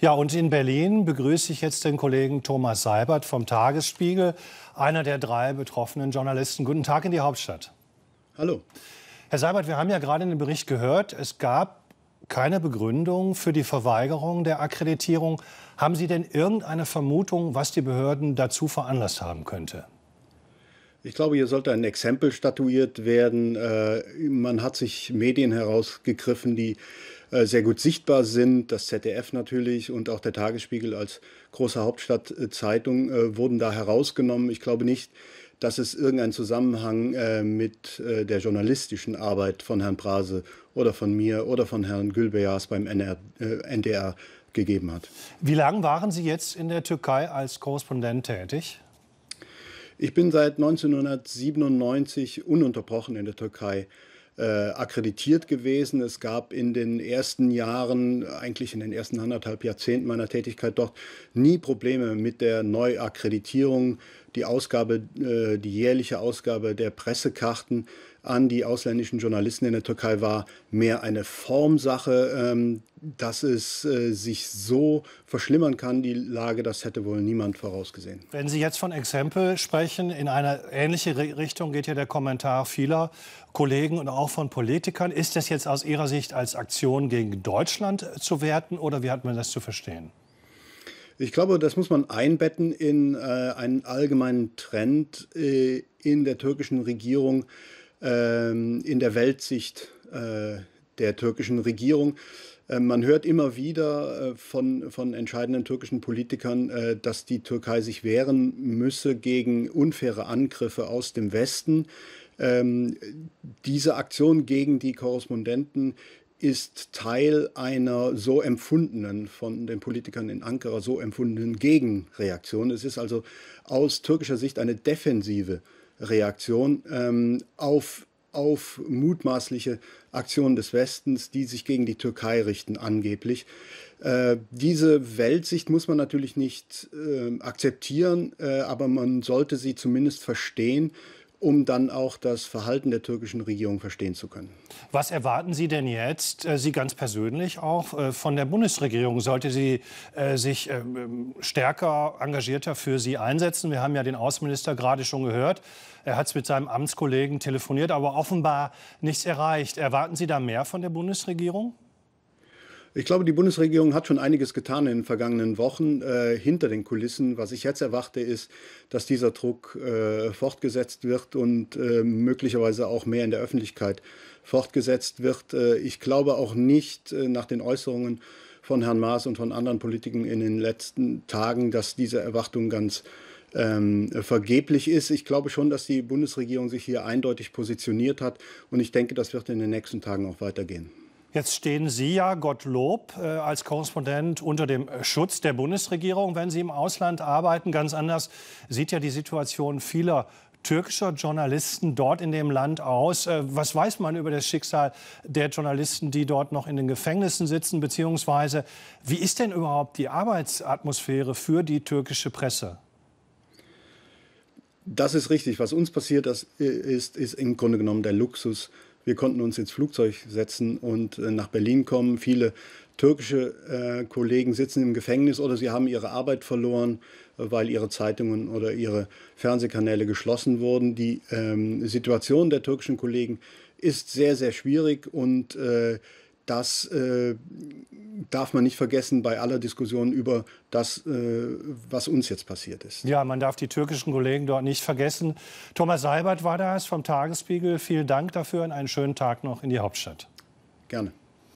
Ja, und in Berlin begrüße ich jetzt den Kollegen Thomas Seibert vom Tagesspiegel, einer der drei betroffenen Journalisten. Guten Tag in die Hauptstadt. Hallo. Herr Seibert, wir haben ja gerade in dem Bericht gehört, es gab keine Begründung für die Verweigerung der Akkreditierung. Haben Sie denn irgendeine Vermutung, was die Behörden dazu veranlasst haben könnte? Ich glaube, hier sollte ein Exempel statuiert werden. Äh, man hat sich Medien herausgegriffen, die äh, sehr gut sichtbar sind. Das ZDF natürlich und auch der Tagesspiegel als große Hauptstadtzeitung äh, äh, wurden da herausgenommen. Ich glaube nicht, dass es irgendeinen Zusammenhang mit der journalistischen Arbeit von Herrn Brase oder von mir oder von Herrn Gülbeyars beim NR, NDR gegeben hat. Wie lange waren Sie jetzt in der Türkei als Korrespondent tätig? Ich bin seit 1997 ununterbrochen in der Türkei äh, akkreditiert gewesen. Es gab in den ersten Jahren, eigentlich in den ersten anderthalb Jahrzehnten meiner Tätigkeit dort, nie Probleme mit der Neuakkreditierung die Ausgabe, äh, die jährliche Ausgabe der Pressekarten an die ausländischen Journalisten in der Türkei war mehr eine Formsache. Ähm, dass es äh, sich so verschlimmern kann, die Lage, das hätte wohl niemand vorausgesehen. Wenn Sie jetzt von Exempel sprechen, in eine ähnliche Richtung geht ja der Kommentar vieler Kollegen und auch von Politikern. Ist das jetzt aus Ihrer Sicht als Aktion gegen Deutschland zu werten oder wie hat man das zu verstehen? Ich glaube, das muss man einbetten in äh, einen allgemeinen Trend äh, in der türkischen Regierung, äh, in der Weltsicht äh, der türkischen Regierung. Äh, man hört immer wieder äh, von, von entscheidenden türkischen Politikern, dass die Türkei sich wehren müsse gegen unfaire Angriffe aus dem Westen. Ähm, diese Aktion gegen die Korrespondenten ist Teil einer so empfundenen, von den Politikern in Ankara so empfundenen Gegenreaktion. Es ist also aus türkischer Sicht eine defensive Reaktion ähm, auf, auf mutmaßliche Aktionen des Westens, die sich gegen die Türkei richten, angeblich. Äh, diese Weltsicht muss man natürlich nicht äh, akzeptieren, äh, aber man sollte sie zumindest verstehen um dann auch das Verhalten der türkischen Regierung verstehen zu können. Was erwarten Sie denn jetzt, äh, Sie ganz persönlich auch, äh, von der Bundesregierung? Sollte sie äh, sich ähm, ähm, stärker, engagierter für Sie einsetzen? Wir haben ja den Außenminister gerade schon gehört. Er hat es mit seinem Amtskollegen telefoniert, aber offenbar nichts erreicht. Erwarten Sie da mehr von der Bundesregierung? Ich glaube, die Bundesregierung hat schon einiges getan in den vergangenen Wochen äh, hinter den Kulissen. Was ich jetzt erwarte, ist, dass dieser Druck äh, fortgesetzt wird und äh, möglicherweise auch mehr in der Öffentlichkeit fortgesetzt wird. Äh, ich glaube auch nicht äh, nach den Äußerungen von Herrn Maas und von anderen Politikern in den letzten Tagen, dass diese Erwartung ganz ähm, vergeblich ist. Ich glaube schon, dass die Bundesregierung sich hier eindeutig positioniert hat und ich denke, das wird in den nächsten Tagen auch weitergehen. Jetzt stehen Sie ja, Gottlob, äh, als Korrespondent unter dem Schutz der Bundesregierung, wenn Sie im Ausland arbeiten. Ganz anders sieht ja die Situation vieler türkischer Journalisten dort in dem Land aus. Äh, was weiß man über das Schicksal der Journalisten, die dort noch in den Gefängnissen sitzen? Beziehungsweise, wie ist denn überhaupt die Arbeitsatmosphäre für die türkische Presse? Das ist richtig. Was uns passiert ist, ist im Grunde genommen der Luxus wir konnten uns ins Flugzeug setzen und äh, nach Berlin kommen. Viele türkische äh, Kollegen sitzen im Gefängnis oder sie haben ihre Arbeit verloren, äh, weil ihre Zeitungen oder ihre Fernsehkanäle geschlossen wurden. Die ähm, Situation der türkischen Kollegen ist sehr, sehr schwierig und das äh, darf man nicht vergessen bei aller Diskussion über das, äh, was uns jetzt passiert ist. Ja, man darf die türkischen Kollegen dort nicht vergessen. Thomas Seibert war das vom Tagesspiegel. Vielen Dank dafür und einen schönen Tag noch in die Hauptstadt. Gerne.